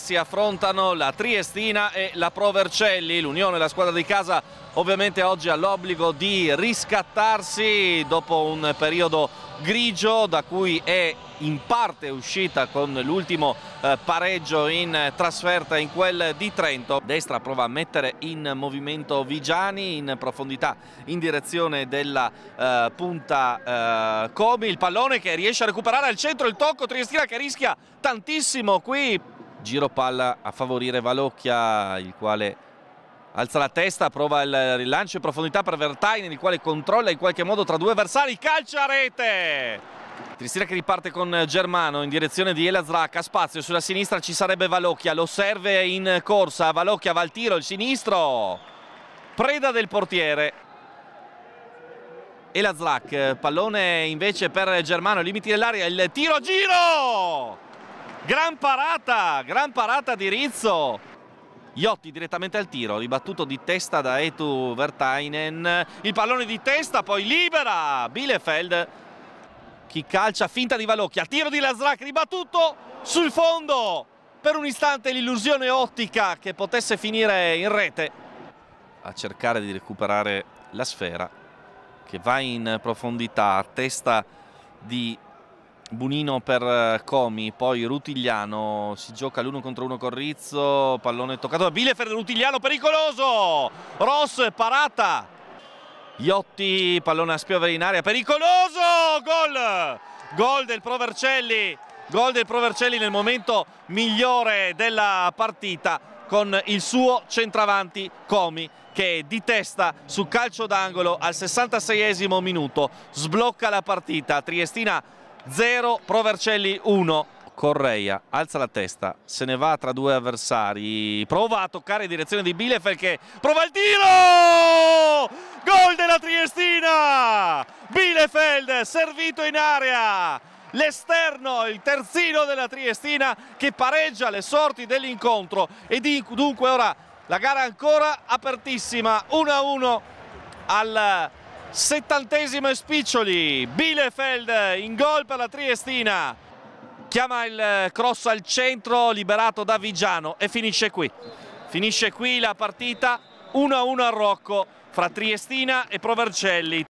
Si affrontano la Triestina e la Pro Vercelli, l'Unione, la squadra di casa ovviamente oggi ha l'obbligo di riscattarsi dopo un periodo grigio da cui è in parte uscita con l'ultimo eh, pareggio in trasferta in quel di Trento. Destra prova a mettere in movimento Vigiani in profondità in direzione della eh, punta eh, Comi, il pallone che riesce a recuperare al centro il tocco Triestina che rischia tantissimo qui giro palla a favorire Valocchia il quale alza la testa, prova il rilancio in profondità per Vertainen il quale controlla in qualche modo tra due avversari, calcia a rete! Tristina che riparte con Germano in direzione di Elazracca, spazio sulla sinistra ci sarebbe Valocchia, lo serve in corsa, Valocchia va al tiro, il sinistro, preda del portiere. Elazrac, pallone invece per Germano, limiti dell'aria, il tiro, giro! Gran parata, gran parata di Rizzo. Iotti direttamente al tiro, ribattuto di testa da Etu Vertainen. Il pallone di testa, poi libera Bielefeld. Chi calcia, finta di Valocchia, tiro di Lazrak, ribattuto sul fondo. Per un istante l'illusione ottica che potesse finire in rete. A cercare di recuperare la sfera che va in profondità a testa di Bunino per eh, Comi, poi Rutigliano si gioca l'uno contro uno con Rizzo, pallone toccato da Bielefeld, Rutigliano pericoloso, Ross parata, Iotti, pallone a spiovere in aria, pericoloso, gol, gol del Provercelli, gol del Provercelli nel momento migliore della partita con il suo centravanti Comi che di testa su calcio d'angolo al 66esimo minuto sblocca la partita, Triestina 0, Provercelli 1. Correia alza la testa, se ne va tra due avversari, prova a toccare in direzione di Bielefeld che prova il tiro! Gol della Triestina! Bielefeld servito in area! L'esterno, il terzino della Triestina che pareggia le sorti dell'incontro e dunque ora la gara ancora apertissima, 1-1 al settantesimo e Spiccioli, Bielefeld in gol per la Triestina, chiama il eh, cross al centro liberato da Vigiano e finisce qui, finisce qui la partita 1-1 a Rocco fra Triestina e Provercelli.